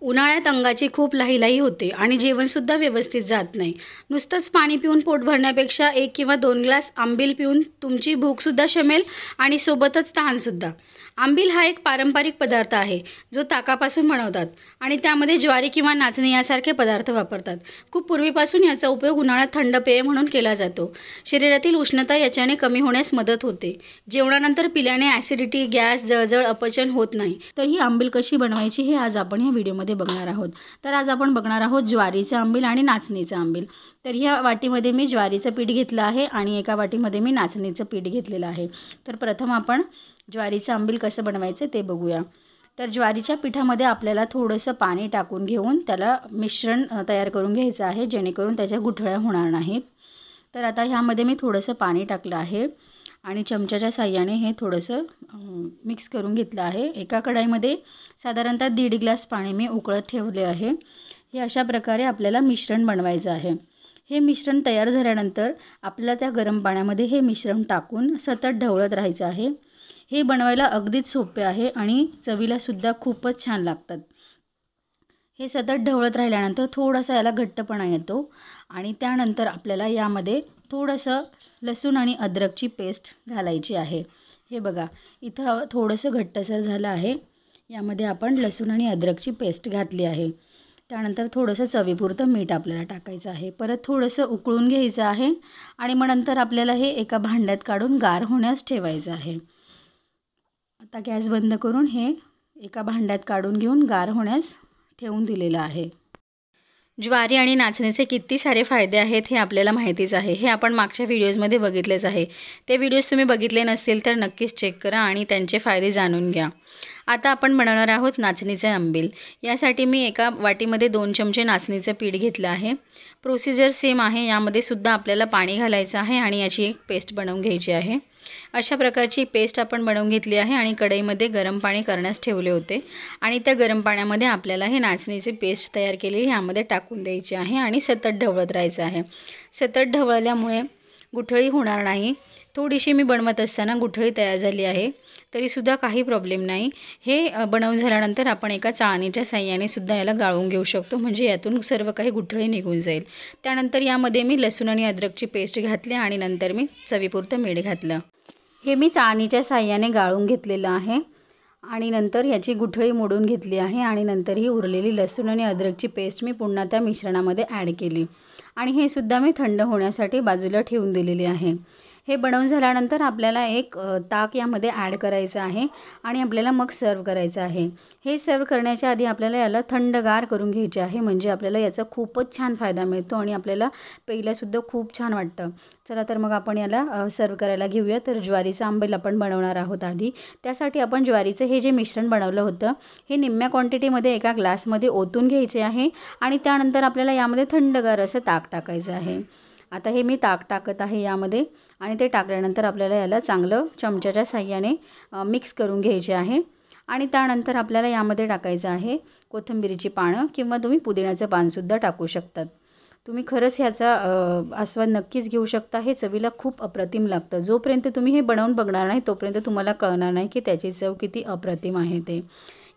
उन्हाळ्यात अंगाची खूप लाहीलाही होते आणि जेवणसुद्धा व्यवस्थित जात नाही नुसतंच पाणी पिऊन पोट भरण्यापेक्षा एक किंवा दोन ग्लास आंबील पिऊन तुमची भूकसुद्धा शमेल आणि सोबतच तहानसुद्धा आंबील हा एक पारंपरिक पदार्थ आहे जो ताकापासून बनवतात आणि त्यामध्ये ज्वारी किंवा नाचणी यासारखे पदार्थ वापरतात खूप पूर्वीपासून याचा उपयोग उन्हाळ्यात थंड पेय म्हणून केला जातो शरीरातील उष्णता याच्याने कमी होण्यास मदत होते जेवणानंतर पिल्याने ॲसिडिटी गॅस जळजळ अपचन होत नाही तर ही आंबील कशी बनवायची हे आज आपण या व्हिडिओमध्ये वाटीमध्ये बघणार आहोत तर आज आपण बघणार आहोत ज्वारीचं आंबील आणि नाचणीचं आंबील तर ह्या वाटीमध्ये मी ज्वारीचं पीठ घेतलं आहे आणि एका वाटीमध्ये मी नाचणीचं पीठ घेतलेलं आहे तर प्रथम आपण ज्वारीचं आंबील कसं बनवायचं ते बघूया तर ज्वारीच्या पिठामध्ये आपल्याला थोडंसं पाणी टाकून घेऊन त्याला मिश्रण तयार करून घ्यायचं आहे जेणेकरून त्याच्या गुठळ्या होणार नाहीत तर आता ह्यामध्ये मी थोडंसं पाणी टाकलं आहे आणि चमच्याच्या साह्याने हे थोडंसं मिक्स करून घेतलं आहे एका कढाईमध्ये साधारणतः दीड ग्लास पाणी मी उकळत ठेवले आहे हे अशा प्रकारे आपल्याला मिश्रण बनवायचं आहे हे मिश्रण तयार झाल्यानंतर आपल्याला त्या गरम पाण्यामध्ये हे मिश्रण टाकून सतत ढवळत राहायचं आहे हे बनवायला अगदीच सोपे आहे आणि चवीलासुद्धा खूपच छान लागतात हे सतत ढवळत राहिल्यानंतर थोडासा याला घट्टपणा येतो आणि त्यानंतर आपल्याला यामध्ये थोडंसं लसूण आणि अद्रकची पेस्ट घालायची आहे हे बघा इथं थोडंसं घट्टसर झालं आहे यामध्ये आपण लसूण आणि अद्रकची पेस्ट घातली आहे त्यानंतर थोडंसं चवीपुरतं मीठ आपल्याला टाकायचं आहे परत थोडंसं उकळून घ्यायचं आहे आणि मग नंतर आपल्याला हे एका भांड्यात काढून गार होण्यास ठेवायचं आहे आता गॅस बंद करून हे एका भांड्यात काढून घेऊन गार होण्यास ठेवून दिलेलं आहे ज्वारी आणि नाचणीचे किती सारे फायदे आहेत हे आपल्याला माहितीच आहे हे आपण मागच्या व्हिडिओजमध्ये बघितलेच आहे ते व्हिडिओज तुम्ही बघितले नसतील तर नक्कीच चेक करा आणि त्यांचे फायदे जाणून घ्या आता आपण बनवणार आहोत नाचणीचे आंबील यासाठी मी एका वाटीमध्ये दोन चमचे नाचणीचं पीठ घेतलं आहे प्रोसिजर सेम आहे यामध्ये सुद्धा आपल्याला पाणी घालायचं आहे आणि याची एक पेस्ट बनवून घ्यायची आहे अशा प्रकारची पेस्ट आपण बनवून घेतली आहे आणि कढईमध्ये गरम पाणी करण्यास ठेवले होते आणि त्या गरम पाण्यामध्ये आपल्याला हे नाचणीचे पेस्ट तयार केलेली यामध्ये टाकून द्यायची आहे आणि सतत ढवळत राहायचं आहे सतत ढवळल्यामुळे गुठळी होणार नाही थोडीशी मी बनवत असताना गुठळी तयार झाली आहे तरीसुद्धा काही प्रॉब्लेम नाही हे बनवून झाल्यानंतर आपण एका चाळणीच्या साह्याने सुद्धा याला गाळून घेऊ शकतो म्हणजे यातून सर्व काही गुठळी निघून जाईल त्यानंतर यामध्ये मी लसूण आणि अद्रकची पेस्ट घातली आणि नंतर मी चवीपुरतं मीठ घातलं हे मी चाळणीच्या साह्याने गाळून घेतलेलं आहे आणि नंतर याची गुठळी मोडून घेतली आहे आणि नंतर ही उरलेली लसूण आणि अद्रकची पेस्ट मी पुन्हा त्या मिश्रणामध्ये ॲड केली आणि हे सुद्धा मी थंड होण्यासाठी बाजूला ठेवून दिलेली आहे हे बनवून झाल्यानंतर आपल्याला एक ताक यामध्ये ॲड करायचं आहे आणि आपल्याला मग सर्व करायचं आहे हे सर्व करण्याच्या आधी आपल्याला याला थंडगार करून घ्यायचे आहे म्हणजे आपल्याला याचा खूपच छान फायदा मिळतो आणि आपल्याला पहिल्यासुद्धा खूप छान वाटतं चला तर मग आपण याला सर्व करायला घेऊया तर ज्वारीचं आंबेल आपण बनवणार आहोत आधी त्यासाठी आपण ज्वारीचं हे जे मिश्रण बनवलं होतं हे निम्म्या क्वांटिटीमध्ये एका ग्लासमध्ये ओतून घ्यायचे आहे आणि त्यानंतर आपल्याला यामध्ये थंडगार असं ताक टाकायचं आहे आता हे मी ताक टाकत आहे यामध्ये आणि ते टाकल्यानंतर आपल्याला याला चांगलं चमच्याच्या साह्याने मिक्स करून घ्यायचे आहे आणि त्यानंतर आपल्याला यामध्ये टाकायचं आहे कोथिंबीरीची पानं किंवा तुम्ही पुदिन्याचं पानसुद्धा टाकू शकतात तुम्ही खरंच ह्याचा आस्वाद नक्कीच घेऊ शकता हे चवीला खूप अप्रतिम लागतं जोपर्यंत तुम्ही हे बनवून बघणार नाही तोपर्यंत तुम्हाला कळणार नाही की त्याची चव किती अप्रतिम आहे ते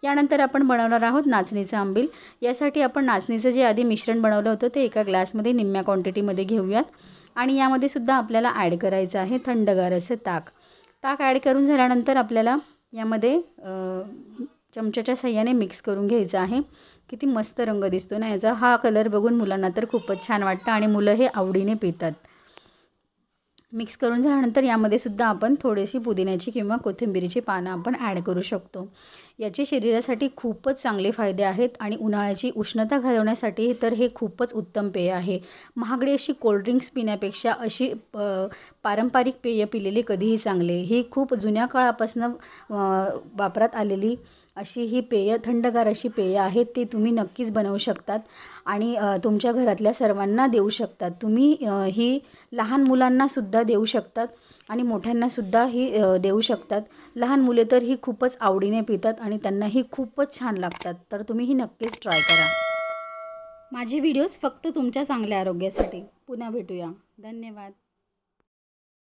यानंतर आपण बनवणार आहोत नाचणीचं आंबील यासाठी आपण नाचणीचं जे आधी मिश्रण बनवलं होतं ते एका ग्लासमध्ये निम्म्या क्वांटिटीमध्ये घेऊयात आणि यामध्ये सुद्धा आपल्याला ॲड करायचं आहे थंडगार असं ताक ताक ॲड करून झाल्यानंतर आपल्याला यामध्ये चमच्याच्या सहाय्याने मिक्स करून घ्यायचं आहे किती मस्त रंग दिसतो ना याचा हा कलर बघून मुलांना तर खूपच छान वाटतं आणि मुलं हे आवडीने पितात मिक्स करून झाल्यानंतर यामध्ये सुद्धा आपण थोडीशी पुदिन्याची किंवा कोथिंबीरीची पानं आपण ॲड करू शकतो याचे शरीरासाठी खूपच चांगले फायदे आहेत आणि उन्हाळ्याची उष्णता घालवण्यासाठी तर हे खूपच उत्तम पेय आहे महागडी अशी कोल्ड्रिंक्स पिण्यापेक्षा अशी पारंपरिक पेय पिलेले कधीही चांगले ही खूप जुन्या काळापासून वापरात आलेली अशी ही पेय थंडगार अशी पेय आहेत ते तुम्ही नक्कीच बनवू शकतात आणि तुमच्या घरातल्या सर्वांना देऊ शकतात तुम्ही ही लहान मुलांनासुद्धा देऊ शकतात आणि मोठ्यांनासुद्धा ही देऊ शकतात लहान मुले तर ही खूपच आवडीने पितात आणि त्यांना ही खूपच छान लागतात तर तुम्ही ही नक्कीच ट्राय करा माझे व्हिडिओज फक्त तुमच्या चांगल्या आरोग्यासाठी पुन्हा भेटूया धन्यवाद